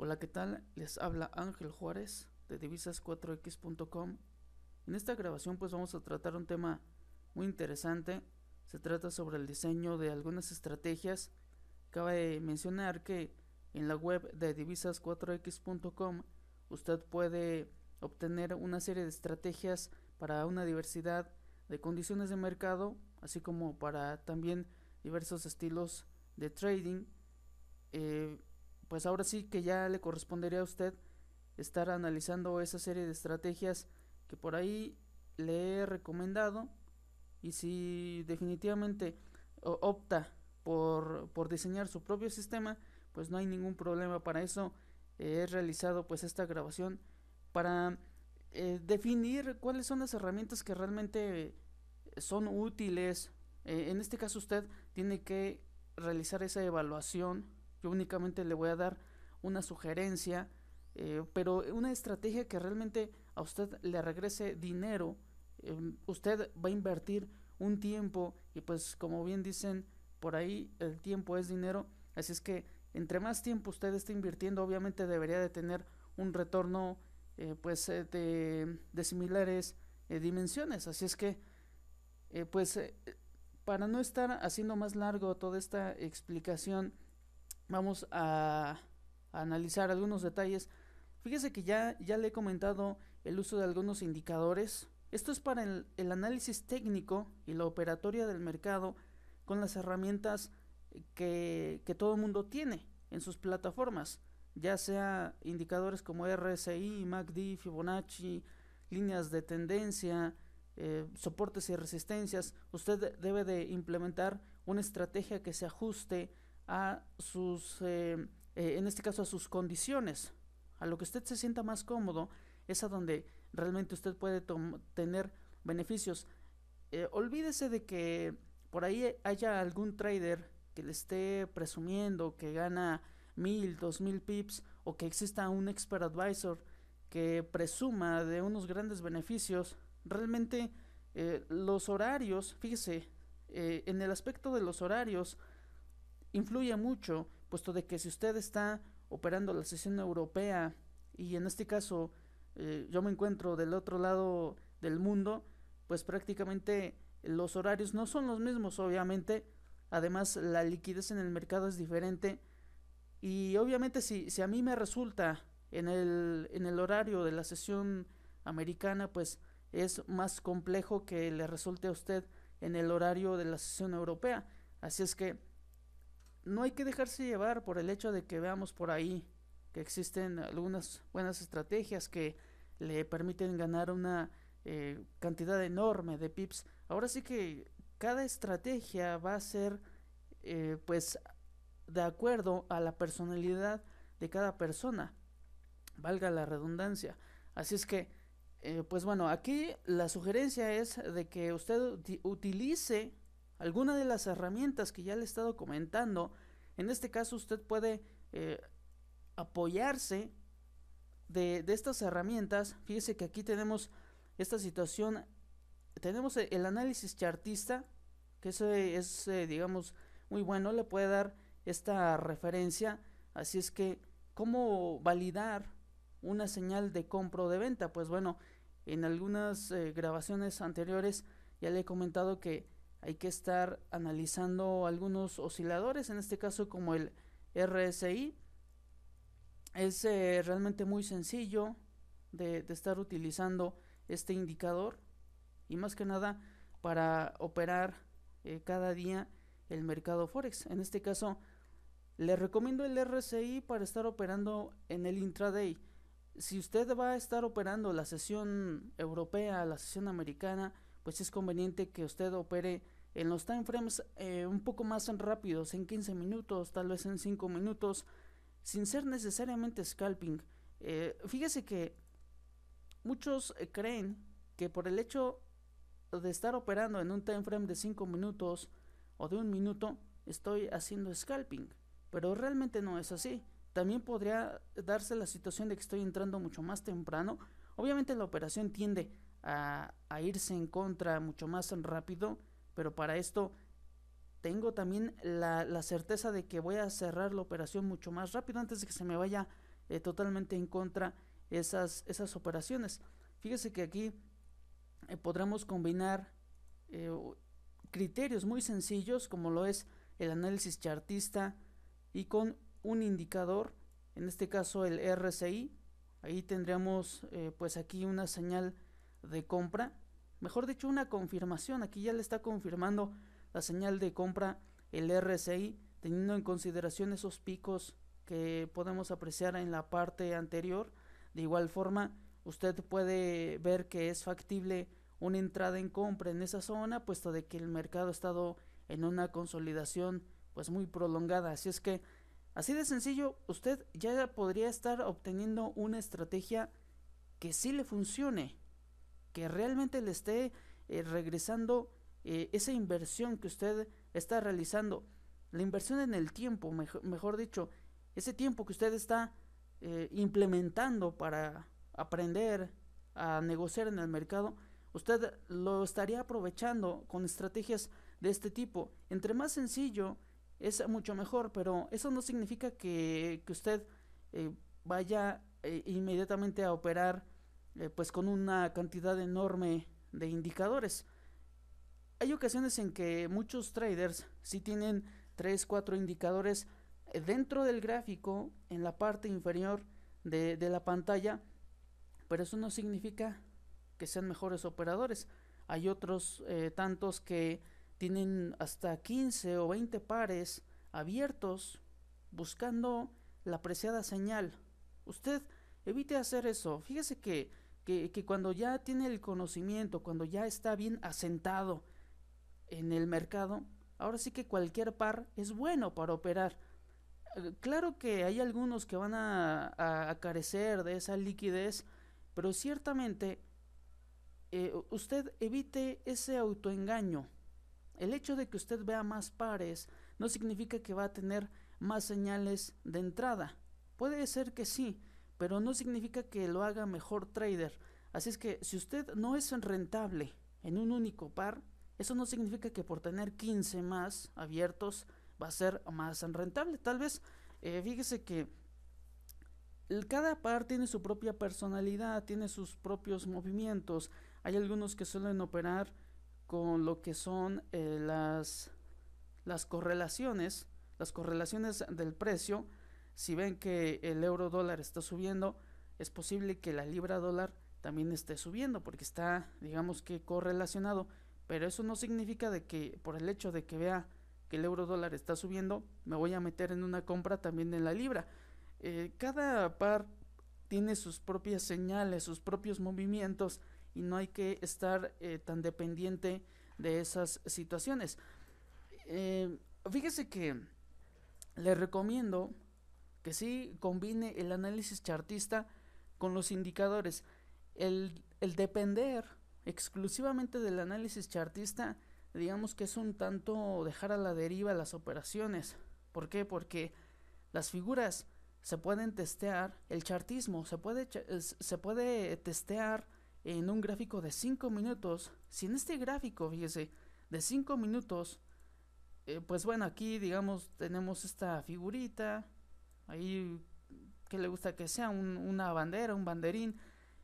Hola, ¿qué tal? Les habla Ángel Juárez de divisas4x.com. En esta grabación pues vamos a tratar un tema muy interesante. Se trata sobre el diseño de algunas estrategias. Cabe mencionar que en la web de divisas4x.com usted puede obtener una serie de estrategias para una diversidad de condiciones de mercado, así como para también diversos estilos de trading. Eh, pues ahora sí que ya le correspondería a usted estar analizando esa serie de estrategias que por ahí le he recomendado y si definitivamente opta por, diseñar su propio sistema pues no hay ningún problema para eso eh, he realizado pues esta grabación para eh, definir cuáles son las herramientas que realmente son útiles eh, en este caso usted tiene que realizar esa evaluación yo únicamente le voy a dar una sugerencia, eh, pero una estrategia que realmente a usted le regrese dinero. Em, usted va a invertir un tiempo y pues como bien dicen por ahí, el tiempo es dinero. Así es que entre más tiempo usted esté invirtiendo, obviamente debería de tener un retorno eh, pues eh, de, de similares dimensiones. Así es que pues para no estar haciendo más largo toda esta explicación, vamos a, analizar algunos detalles. Fíjese que ya, ya le he comentado el uso de algunos indicadores. Esto es para el, análisis técnico y la operatoria del mercado con las herramientas que, todo el mundo tiene en sus plataformas, ya sea indicadores como RSI, MACD, Fibonacci, líneas de tendencia, eh, soportes y resistencias. Usted debe de implementar una estrategia que se ajuste a sus, eh, eh, en este caso a sus condiciones, a lo que usted se sienta más cómodo, es a donde realmente usted puede tener beneficios. Eh, olvídese de que por ahí haya algún trader que le esté presumiendo que gana mil, dos mil pips o que exista un expert advisor que presuma de unos grandes beneficios. Realmente los horarios, fíjese, en el aspecto de los horarios, influye mucho, puesto de que si usted está operando la sesión europea y en este caso eh, yo me encuentro del otro lado del mundo, pues prácticamente los horarios no son los mismos, obviamente. Además, la liquidez en el mercado es diferente. Y obviamente si, si a mí me resulta el, en el horario de la sesión americana, pues es más complejo que le resulte a usted en el horario de la sesión europea. Así es que no hay que dejarse llevar por el hecho de que veamos por ahí que existen algunas buenas estrategias que le permiten ganar una eh, cantidad enorme de pips. Ahora sí que cada estrategia va a ser eh, pues de acuerdo a la personalidad de cada persona. Valga la redundancia. Así es que, eh, pues bueno, aquí la sugerencia es de que usted utilice alguna de las herramientas que ya le he estado comentando. En este caso usted puede eh, apoyarse de, estas herramientas. Fíjese que aquí tenemos esta situación. Tenemos e, el análisis chartista, que es, eh, digamos, muy bueno. Le puede dar esta referencia. Así es que, ¿cómo validar una señal de compra o de venta? Pues bueno, en algunas eh, grabaciones anteriores ya le he comentado que hay que estar analizando algunos osciladores, en este caso como el RSI. Es eh, realmente muy sencillo de, estar utilizando este indicador y más que nada para operar eh, cada día el mercado forex. En este caso le recomiendo el RSI para estar operando en el intraday. Si usted va a estar operando la sesión europea, la sesión americana, pues es conveniente que usted opere en los time frames eh, un poco más rápidos, en 15 minutos, tal vez en 5 minutos, sin ser necesariamente scalping. Eh, fíjese que muchos eh, creen que por el hecho de estar operando en un time frame de 5 minutos o de un minuto, estoy haciendo scalping, pero realmente no es así. También podría darse la situación de que estoy entrando mucho más temprano. Obviamente la operación tiende a, a irse en contra mucho más rápido pero para esto tengo también la, certeza de que voy a cerrar la operación mucho más rápido antes de que se me vaya eh, totalmente en contra esas, esas operaciones. Fíjese que aquí eh, podremos combinar eh, criterios muy sencillos como lo es el análisis chartista y con un indicador, en este caso el RSI. Ahí tendremos pues aquí una señal de compra mejor dicho, una confirmación. Aquí ya le está confirmando la señal de compra el RSI, teniendo en consideración esos picos que podemos apreciar en la parte anterior. De igual forma, usted puede ver que es factible una entrada en compra en esa zona, puesto de que el mercado ha estado en una consolidación pues muy prolongada. Así es que, así de sencillo, usted ya podría estar obteniendo una estrategia que sí le funcione que realmente le esté eh, regresando eh, esa inversión que usted está realizando, la inversión en el tiempo, mejor, dicho, ese tiempo que usted está eh, implementando para aprender a negociar en el mercado, usted lo estaría aprovechando con estrategias de este tipo. Entre más sencillo es mucho mejor, pero eso no significa que, usted vaya inmediatamente a operar eh, pues con una cantidad enorme de indicadores. Hay ocasiones en que muchos traders sí tienen 3, 4 indicadores eh, dentro del gráfico, en la parte inferior de, la pantalla, pero eso no significa que sean mejores operadores. Hay otros eh, tantos que tienen hasta 15 o 20 pares abiertos buscando la preciada señal. Usted evite hacer eso. Fíjese que que, cuando ya tiene el conocimiento, cuando ya está bien asentado en el mercado, ahora sí que cualquier par es bueno para operar. Eh, claro que hay algunos que van a, carecer de esa liquidez, pero ciertamente eh, usted evite ese autoengaño. El hecho de que usted vea más pares no significa que va a tener más señales de entrada. Puede ser que sí, pero no significa que lo haga mejor trader. Así es que si usted no es rentable en un único par, eso no significa que por tener 15 más abiertos va a ser más rentable. Tal vez, eh, fíjese que cada par tiene su propia personalidad, tiene sus propios movimientos. Hay algunos que suelen operar con lo que son eh, las, las correlaciones, las correlaciones del precio si ven que el euro dólar está subiendo, es posible que la libra dólar también esté subiendo porque está, digamos que correlacionado, pero eso no significa de que por el hecho de que vea que el euro dólar está subiendo, me voy a meter en una compra también en la libra. Eh, cada par tiene sus propias señales, sus propios movimientos y no hay que estar eh, tan dependiente de esas situaciones. Eh, fíjese que les recomiendo que sí combine el análisis chartista con los indicadores. El, depender exclusivamente del análisis chartista, digamos que es un tanto dejar a la deriva las operaciones. ¿Por qué? Porque las figuras se pueden testear, el chartismo se puede, eh, se puede testear en un gráfico de 5 minutos. Si en este gráfico, fíjese, de 5 minutos, eh, pues bueno, aquí digamos tenemos esta figurita, Ahí, que le gusta que sea? una bandera, un banderín.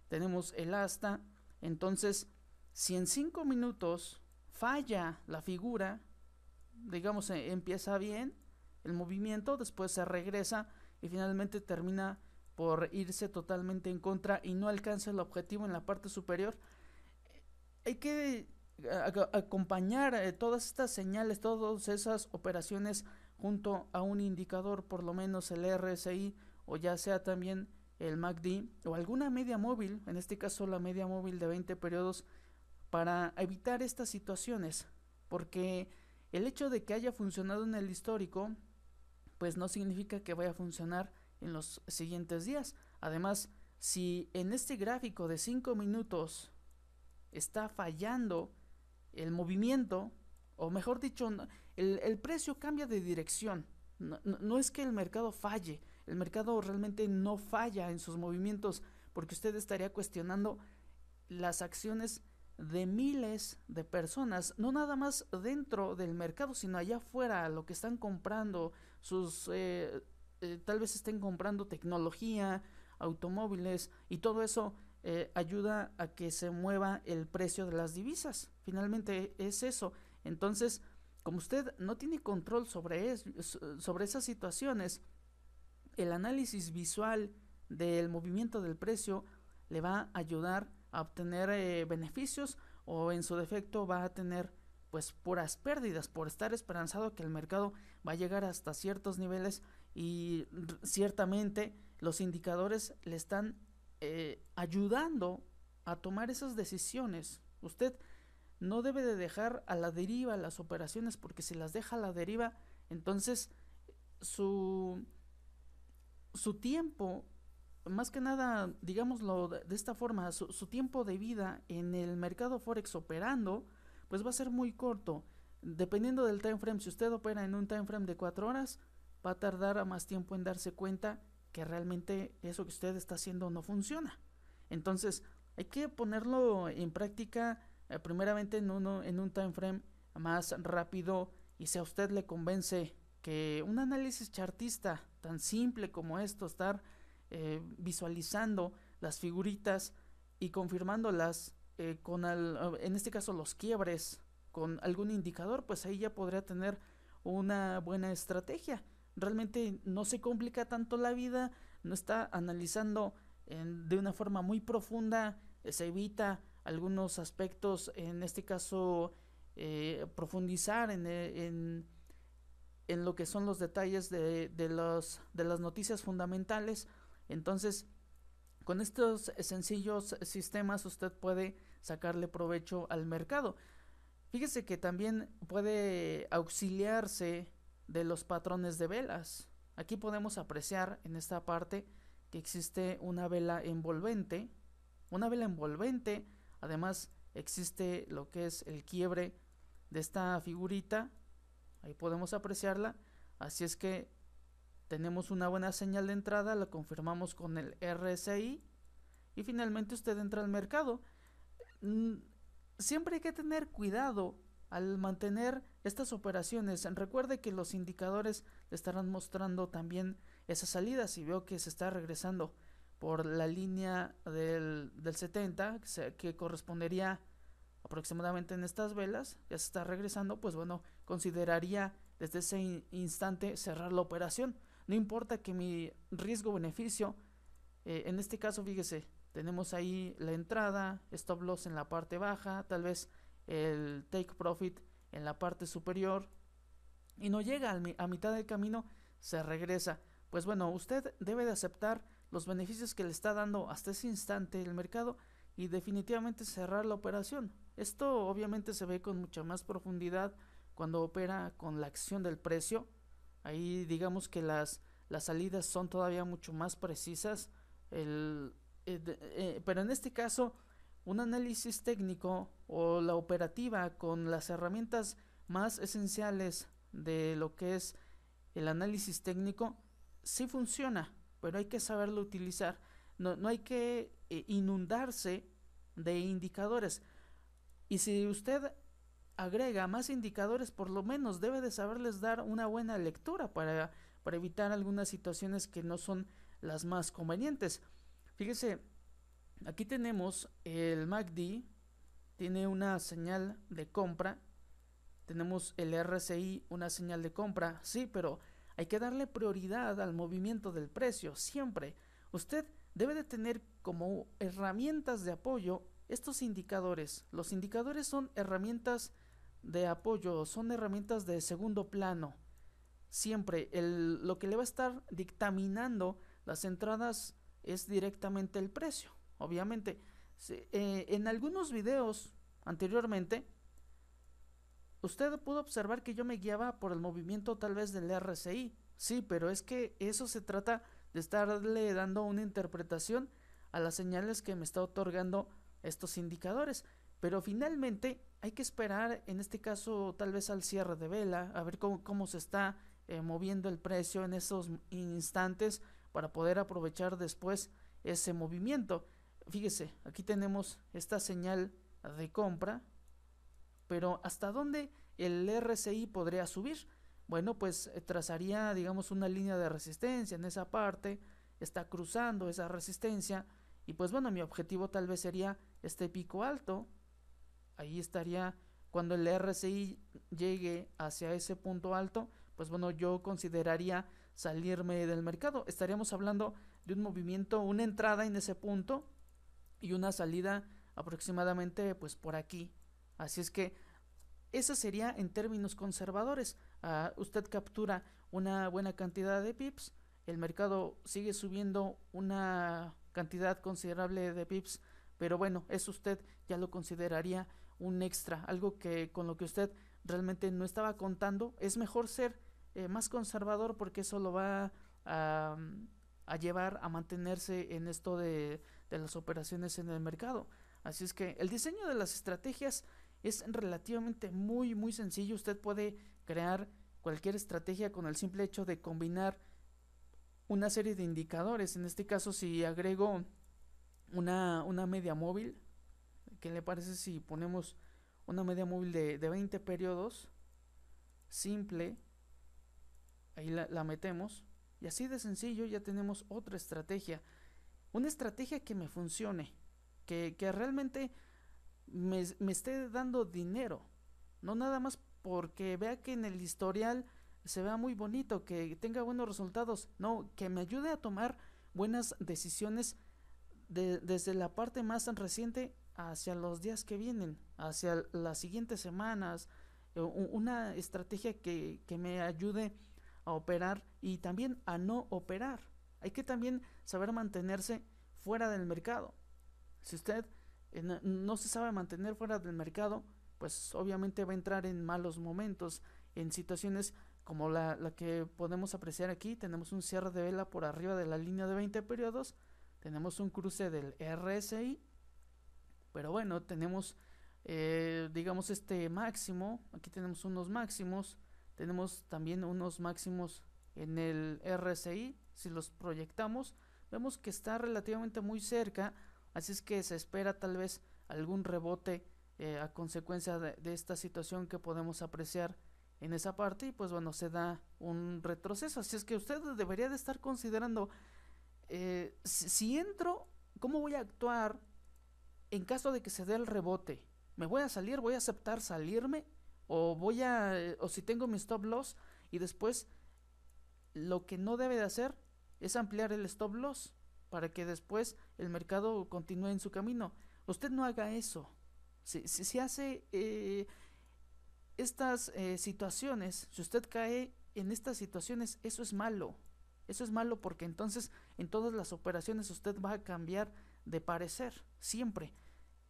Tenemos el asta. Entonces, si en cinco minutos falla la figura, digamos, e, empieza bien el movimiento, después se regresa y finalmente termina por irse totalmente en contra y no alcanza el objetivo en la parte superior. Hay que eh, acompañar eh, todas estas señales, todas esas operaciones junto a un indicador, por lo menos el RSI o ya sea también el MACD o alguna media móvil, en este caso la media móvil de 20 periodos, para evitar estas situaciones, porque el hecho de que haya funcionado en el histórico, pues no significa que vaya a funcionar en los siguientes días. Además, si en este gráfico de 5 minutos está fallando el movimiento, o mejor dicho, el, precio cambia de dirección. No, es que el mercado falle, el mercado realmente no falla en sus movimientos, porque usted estaría cuestionando las acciones de miles de personas, no nada más dentro del mercado, sino allá afuera, lo que están comprando, sus, eh, eh, tal vez estén comprando tecnología, automóviles, y todo eso eh, ayuda a que se mueva el precio de las divisas. Finalmente es eso. Entonces, como usted no tiene control sobre, sobre esas situaciones, el análisis visual del movimiento del precio le va a ayudar a obtener eh, beneficios o en su defecto va a tener pues puras pérdidas por estar esperanzado que el mercado va a llegar hasta ciertos niveles y ciertamente los indicadores le están eh, ayudando a tomar esas decisiones. Usted no debe de dejar a la deriva las operaciones porque si las deja a la deriva, entonces su, su tiempo, más que nada, digámoslo de esta forma, su, tiempo de vida en el mercado forex operando, pues va a ser muy corto. Dependiendo del time frame, si usted opera en un time frame de cuatro horas, va a tardar a más tiempo en darse cuenta que realmente eso que usted está haciendo no funciona. Entonces, hay que ponerlo en práctica eh, primeramente en, en un time frame más rápido y si a usted le convence que un análisis chartista tan simple como esto, estar eh, visualizando las figuritas y confirmándolas eh, con, al, en este caso, los quiebres con algún indicador, pues ahí ya podría tener una buena estrategia. Realmente no se complica tanto la vida, no está analizando de una forma muy profunda, se evita algunos aspectos, en este caso eh, profundizar eh, en, en, lo que son los detalles de las noticias fundamentales. Entonces, con estos sencillos sistemas usted puede sacarle provecho al mercado. Fíjese que también puede auxiliarse de los patrones de velas. Aquí podemos apreciar en esta parte que existe una vela envolvente. Una vela envolvente Además, existe lo que es el quiebre de esta figurita. Ahí podemos apreciarla. Así es que tenemos una buena señal de entrada, la confirmamos con el RSI y finalmente usted entra al mercado. Mm, siempre hay que tener cuidado al mantener estas operaciones. Recuerde que los indicadores le estarán mostrando también esas salidas Si veo que se está regresando por la línea del, 70, que, correspondería aproximadamente en estas velas, ya se está regresando, pues bueno, consideraría desde ese instante cerrar la operación. No importa que mi riesgo-beneficio, eh, en este caso, fíjese, tenemos ahí la entrada, stop loss en la parte baja, tal vez el take profit en la parte superior y no llega a mitad del camino, se regresa. Pues bueno, usted debe de aceptar los beneficios que le está dando hasta ese instante el mercado y definitivamente cerrar la operación. Esto obviamente se ve con mucha más profundidad cuando opera con la acción del precio. Ahí digamos que las, las salidas son todavía mucho más precisas. Eh, eh, pero en este caso, un análisis técnico o la operativa con las herramientas más esenciales de lo que es el análisis técnico, sí funciona pero hay que saberlo utilizar. No, hay que eh, inundarse de indicadores. Y si usted agrega más indicadores, por lo menos debe de saberles dar una buena lectura para, para evitar algunas situaciones que no son las más convenientes. Fíjese, aquí tenemos el MACD, tiene una señal de compra, tenemos el RSI, una señal de compra, sí, pero hay que darle prioridad al movimiento del precio siempre. Usted debe de tener como herramientas de apoyo estos indicadores. Los indicadores son herramientas de apoyo, son herramientas de segundo plano. Siempre lo que le va a estar dictaminando las entradas es directamente el precio. Obviamente, eh, en algunos videos anteriormente Usted pudo observar que yo me guiaba por el movimiento tal vez del RCI. Sí, pero es que eso se trata de estarle dando una interpretación a las señales que me está otorgando estos indicadores. Pero finalmente hay que esperar, en este caso tal vez al cierre de vela, a ver cómo, se está eh, moviendo el precio en esos instantes para poder aprovechar después ese movimiento. Fíjese, aquí tenemos esta señal de compra, pero ¿hasta dónde el RSI podría subir? Bueno, pues eh, trazaría, digamos, una línea de resistencia en esa parte, está cruzando esa resistencia y pues bueno, mi objetivo tal vez sería este pico alto. Ahí estaría cuando el RSI llegue hacia ese punto alto, pues bueno, yo consideraría salirme del mercado. Estaríamos hablando de un movimiento, una entrada en ese punto y una salida aproximadamente pues por aquí, Así es que esa sería en términos conservadores. Ah, usted captura una buena cantidad de pips, el mercado sigue subiendo una cantidad considerable de pips, pero bueno, eso usted ya lo consideraría un extra, algo que con lo que usted realmente no estaba contando. Es mejor ser eh, más conservador porque eso lo va a, mm, a llevar a mantenerse en esto de, de las operaciones en el mercado. Así es que el diseño de las estrategias es relativamente muy, muy sencillo. Usted puede crear cualquier estrategia con el simple hecho de combinar una serie de indicadores. En este caso, si agrego una, una media móvil, ¿qué le parece si ponemos una media móvil de, 20 periodos? Simple, ahí la, metemos. Y así de sencillo ya tenemos otra estrategia. Una estrategia que me funcione, que, que realmente me, esté dando dinero. No nada más porque vea que en el historial se vea muy bonito, que tenga buenos resultados. No, que me ayude a tomar buenas decisiones desde la parte más reciente hacia los días que vienen, hacia las siguientes semanas. Eh, una estrategia que, que me ayude a operar y también a no operar. Hay que también saber mantenerse fuera del mercado. Si usted eh, no, se sabe mantener fuera del mercado, pues obviamente va a entrar en malos momentos, en situaciones como la, que podemos apreciar aquí, tenemos un cierre de vela por arriba de la línea de 20 periodos, tenemos un cruce del RSI, pero bueno, tenemos, eh, digamos, este máximo, aquí tenemos unos máximos, tenemos también unos máximos en el RSI, si los proyectamos, vemos que está relativamente muy cerca Así es que se espera tal vez algún rebote eh, a consecuencia de, esta situación que podemos apreciar en esa parte y pues bueno, se da un retroceso. Así es que usted debería de estar considerando eh, si, entro, ¿cómo voy a actuar en caso de que se dé el rebote? ¿Me voy a salir? ¿Voy a aceptar salirme? ¿O voy a... Eh, o si tengo mi stop loss y después lo que no debe de hacer es ampliar el stop loss para que después el mercado continúe en su camino. Usted no haga eso. Si, se hace eh, estas eh, situaciones, si usted cae en estas situaciones, eso es malo. Eso es malo porque entonces en todas las operaciones usted va a cambiar de parecer, siempre.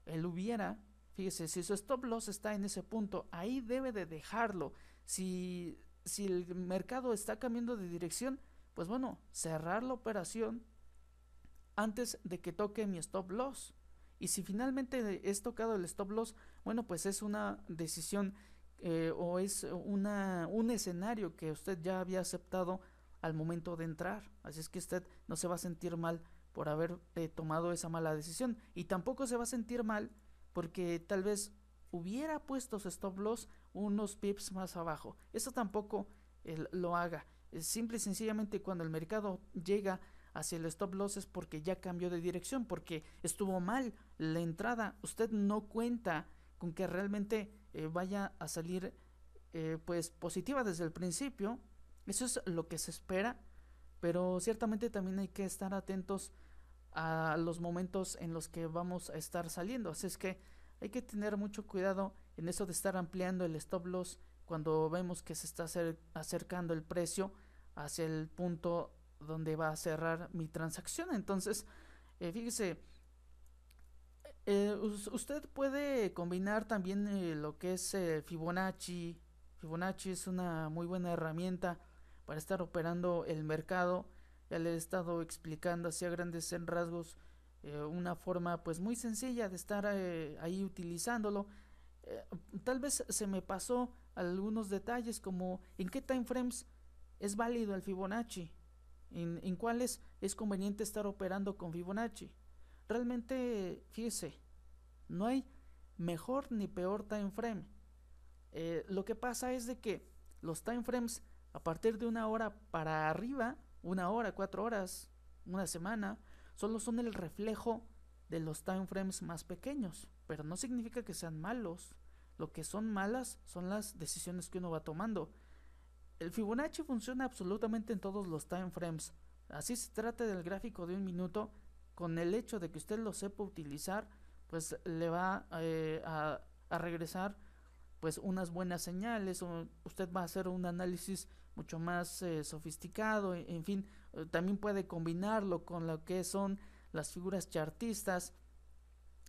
El hubiera, fíjese, si su stop loss está en ese punto, ahí debe de dejarlo. Si, si el mercado está cambiando de dirección, pues bueno, cerrar la operación antes de que toque mi stop loss. Y si finalmente es tocado el stop loss, bueno, pues es una decisión eh, o es una, un escenario que usted ya había aceptado al momento de entrar. Así es que usted no se va a sentir mal por haber tomado esa mala decisión. Y tampoco se va a sentir mal porque tal vez hubiera puesto su stop loss unos pips más abajo. Eso tampoco eh, lo haga. Simple y sencillamente cuando el mercado llega hacia el stop loss es porque ya cambió de dirección, porque estuvo mal la entrada. Usted no cuenta con que realmente eh, vaya a salir eh, pues positiva desde el principio. Eso es lo que se espera, pero ciertamente también hay que estar atentos a los momentos en los que vamos a estar saliendo. Así es que hay que tener mucho cuidado en eso de estar ampliando el stop loss cuando vemos que se está acercando el precio hacia el punto donde va a cerrar mi transacción. Entonces, eh, fíjese, eh, usted puede combinar también eh, lo que es Fibonacci. Fibonacci es una muy buena herramienta para estar operando el mercado. Ya le he estado explicando hacia grandes rasgos una forma pues muy sencilla de estar ahí utilizándolo. tal vez se me pasó algunos detalles como en qué time frames es válido el Fibonacci en, cuáles es conveniente estar operando con Fibonacci. Realmente, fíjese, no hay mejor ni peor time frame. Eh, lo que pasa es de que los time frames a partir de una hora para arriba, una hora, cuatro horas, una semana, solo son el reflejo de los time frames más pequeños, pero no significa que sean malos. Lo que son malas son las decisiones que uno va tomando. El Fibonacci funciona absolutamente en todos los time frames. Así se trata del gráfico de un minuto, con el hecho de que usted lo sepa utilizar, pues le va eh, a, regresar pues unas buenas señales, o usted va a hacer un análisis mucho más eh, sofisticado, e, en fin, también puede combinarlo con lo que son las figuras chartistas,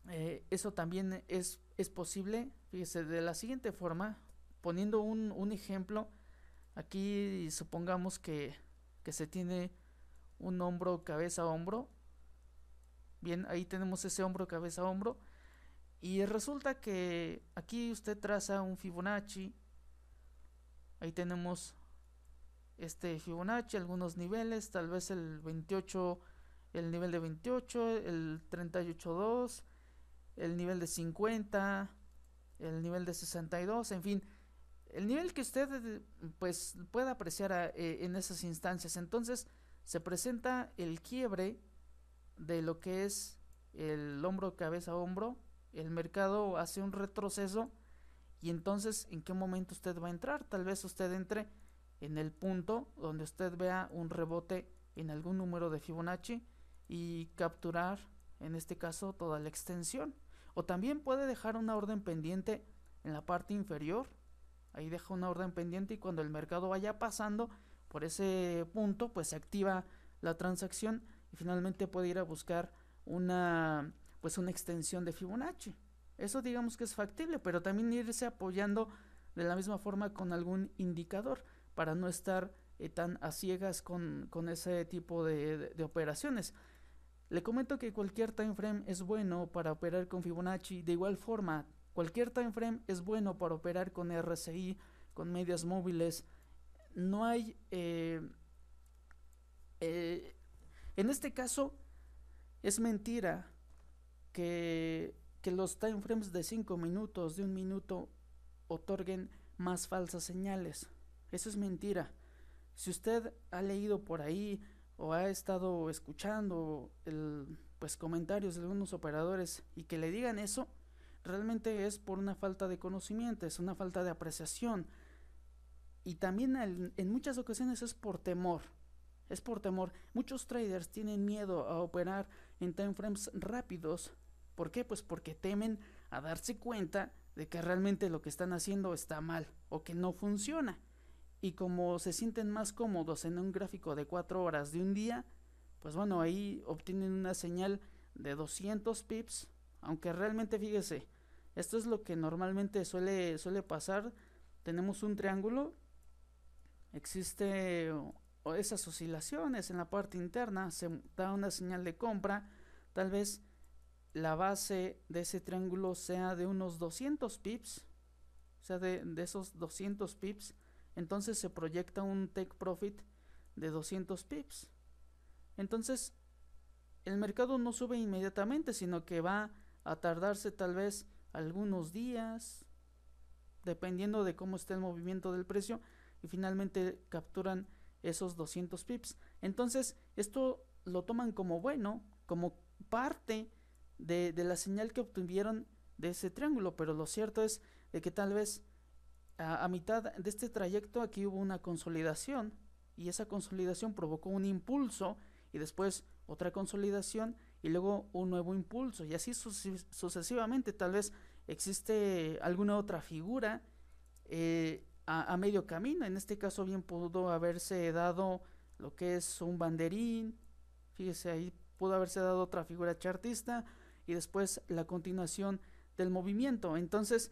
eh, eso también es, es posible, fíjese, de la siguiente forma, poniendo un, un ejemplo, Aquí supongamos que, que se tiene un hombro, cabeza, hombro. Bien, ahí tenemos ese hombro, cabeza, hombro. Y resulta que aquí usted traza un Fibonacci. Ahí tenemos este Fibonacci, algunos niveles, tal vez el 28, el nivel de 28, el 38.2, el nivel de 50, el nivel de 62, en fin, el nivel que usted pues pueda apreciar eh, en esas instancias. Entonces se presenta el quiebre de lo que es el hombro cabeza hombro, el mercado hace un retroceso y entonces en qué momento usted va a entrar, tal vez usted entre en el punto donde usted vea un rebote en algún número de Fibonacci y capturar en este caso toda la extensión o también puede dejar una orden pendiente en la parte inferior ahí deja una orden pendiente y cuando el mercado vaya pasando por ese punto, pues se activa la transacción y finalmente puede ir a buscar una pues una extensión de Fibonacci. Eso digamos que es factible, pero también irse apoyando de la misma forma con algún indicador para no estar eh, tan a ciegas con, ese tipo de, de operaciones. Le comento que cualquier time frame es bueno para operar con Fibonacci. De igual forma, Cualquier time frame es bueno para operar con RSI, con medias móviles. No hay... Eh, eh, en este caso, es mentira que, los time frames de 5 minutos, de un minuto, otorguen más falsas señales. Eso es mentira. Si usted ha leído por ahí o ha estado escuchando pues comentarios de algunos operadores y que le digan eso, realmente es por una falta de conocimiento, es una falta de apreciación. Y también en muchas ocasiones es por temor. Es por temor. Muchos traders tienen miedo a operar en time frames rápidos. ¿Por qué? Pues porque temen a darse cuenta de que realmente lo que están haciendo está mal o que no funciona. Y como se sienten más cómodos en un gráfico de 4 horas de un día, pues bueno, ahí obtienen una señal de 200 pips. Aunque realmente fíjese, esto es lo que normalmente suele, suele pasar. Tenemos un triángulo, existe esas oscilaciones en la parte interna, se da una señal de compra, tal vez la base de ese triángulo sea de unos 200 pips, o sea, de, de esos 200 pips, entonces se proyecta un take profit de 200 pips. Entonces, el mercado no sube inmediatamente, sino que va a tardarse tal vez algunos días, dependiendo de cómo esté el movimiento del precio, y finalmente capturan esos 200 pips. Entonces, esto lo toman como bueno, como parte de, la señal que obtuvieron de ese triángulo, pero lo cierto es de que tal vez a, a, mitad de este trayecto aquí hubo una consolidación y esa consolidación provocó un impulso y después otra consolidación y luego un nuevo impulso y así sucesivamente. Tal vez existe alguna otra figura eh, a, medio camino. En este caso bien pudo haberse dado lo que es un banderín. Fíjese, ahí pudo haberse dado otra figura chartista y después la continuación del movimiento. Entonces,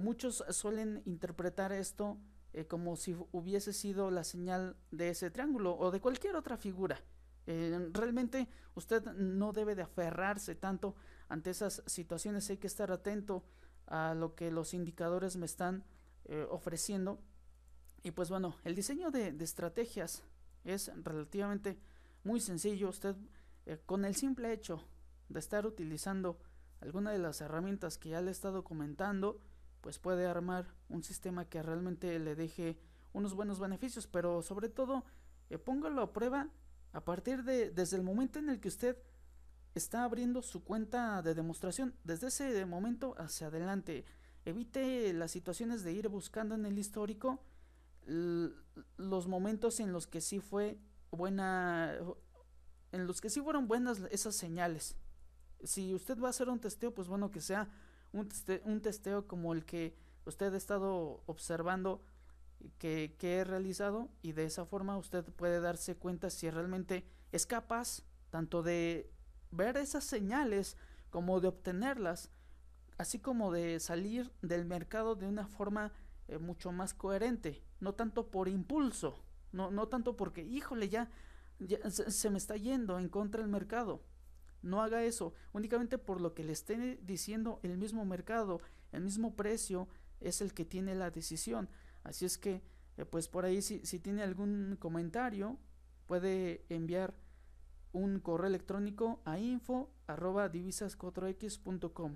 muchos suelen interpretar esto eh, como si hubiese sido la señal de ese triángulo o de cualquier otra figura. Eh, realmente usted no debe de aferrarse tanto ante esas situaciones, hay que estar atento a lo que los indicadores me están eh, ofreciendo. Y pues bueno, el diseño de, estrategias es relativamente muy sencillo. Usted eh, con el simple hecho de estar utilizando alguna de las herramientas que ya le he estado comentando, pues puede armar un sistema que realmente le deje unos buenos beneficios, pero sobre todo póngalo a prueba a partir de, desde el momento en el que usted está abriendo su cuenta de demostración, desde ese momento hacia adelante, evite las situaciones de ir buscando en el histórico los momentos en los que sí fue buena, en los que sí fueron buenas esas señales. Si usted va a hacer un testeo, pues bueno que sea un, un testeo como el que usted ha estado observando que, que he realizado y de esa forma usted puede darse cuenta si realmente es capaz tanto de ver esas señales como de obtenerlas, así como de salir del mercado de una forma eh, mucho más coherente, no tanto por impulso, no, no tanto porque, híjole, ya, ya se, se, me está yendo en contra del mercado. No haga eso, únicamente por lo que le esté diciendo el mismo mercado, el mismo precio es el que tiene la decisión. Así es que, eh, pues por ahí si, si tiene algún comentario, puede enviar un correo electrónico a info 4x.com.